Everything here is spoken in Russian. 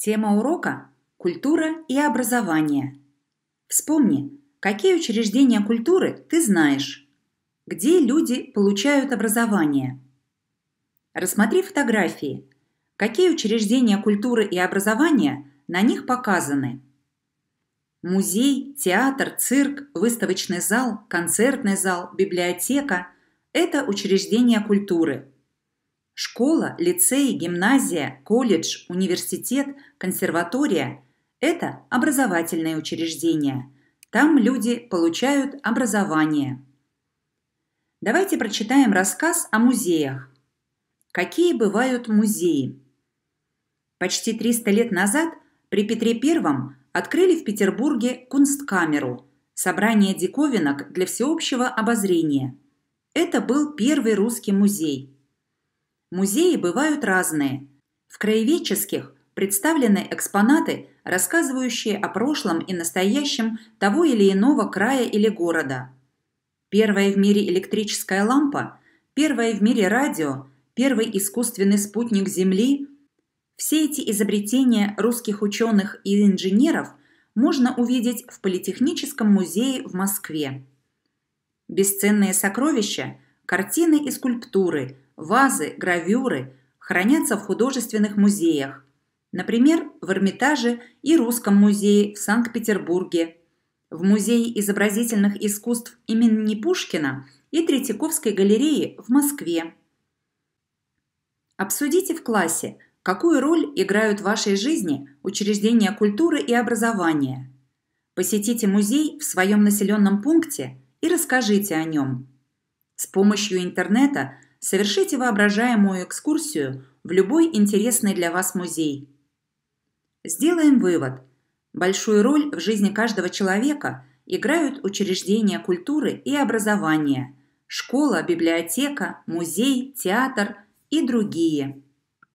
Тема урока – культура и образование. Вспомни, какие учреждения культуры ты знаешь, где люди получают образование. Рассмотри фотографии, какие учреждения культуры и образования на них показаны. Музей, театр, цирк, выставочный зал, концертный зал, библиотека – это учреждения культуры – Школа, лицей, гимназия, колледж, университет, консерватория – это образовательные учреждения. Там люди получают образование. Давайте прочитаем рассказ о музеях. Какие бывают музеи? Почти 300 лет назад при Петре I открыли в Петербурге кунсткамеру – собрание диковинок для всеобщего обозрения. Это был первый русский музей – Музеи бывают разные. В краеведческих представлены экспонаты, рассказывающие о прошлом и настоящем того или иного края или города. Первая в мире электрическая лампа, первое в мире радио, первый искусственный спутник Земли – все эти изобретения русских ученых и инженеров можно увидеть в Политехническом музее в Москве. Бесценные сокровища – картины и скульптуры – вазы, гравюры хранятся в художественных музеях, например, в Эрмитаже и Русском музее в Санкт-Петербурге, в Музее изобразительных искусств имени Пушкина и Третьяковской галерее в Москве. Обсудите в классе, какую роль играют в вашей жизни учреждения культуры и образования. Посетите музей в своем населенном пункте и расскажите о нем. С помощью интернета – совершите воображаемую экскурсию в любой интересный для вас музей. Сделаем вывод. Большую роль в жизни каждого человека играют учреждения культуры и образования, школа, библиотека, музей, театр и другие –